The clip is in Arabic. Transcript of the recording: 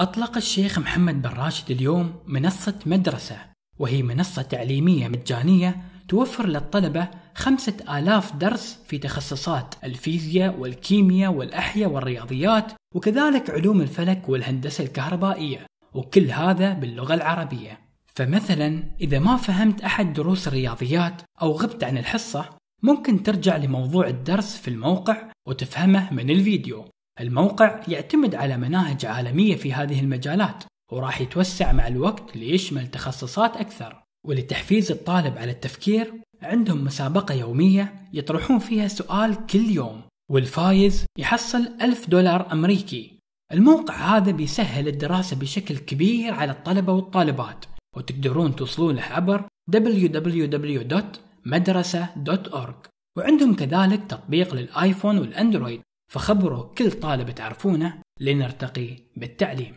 أطلق الشيخ محمد بن راشد اليوم منصة مدرسة وهي منصة تعليمية مجانية توفر للطلبة خمسة آلاف درس في تخصصات الفيزياء والكيمياء والأحياء والرياضيات وكذلك علوم الفلك والهندسة الكهربائية وكل هذا باللغة العربية فمثلا إذا ما فهمت أحد دروس الرياضيات أو غبت عن الحصة ممكن ترجع لموضوع الدرس في الموقع وتفهمه من الفيديو الموقع يعتمد على مناهج عالمية في هذه المجالات وراح يتوسع مع الوقت ليشمل تخصصات أكثر ولتحفيز الطالب على التفكير عندهم مسابقة يومية يطرحون فيها سؤال كل يوم والفايز يحصل ألف دولار أمريكي الموقع هذا بيسهل الدراسة بشكل كبير على الطلبة والطالبات وتقدرون توصلون له عبر www.madrasa.org وعندهم كذلك تطبيق للآيفون والأندرويد فخبروا كل طالب تعرفونه لنرتقي بالتعليم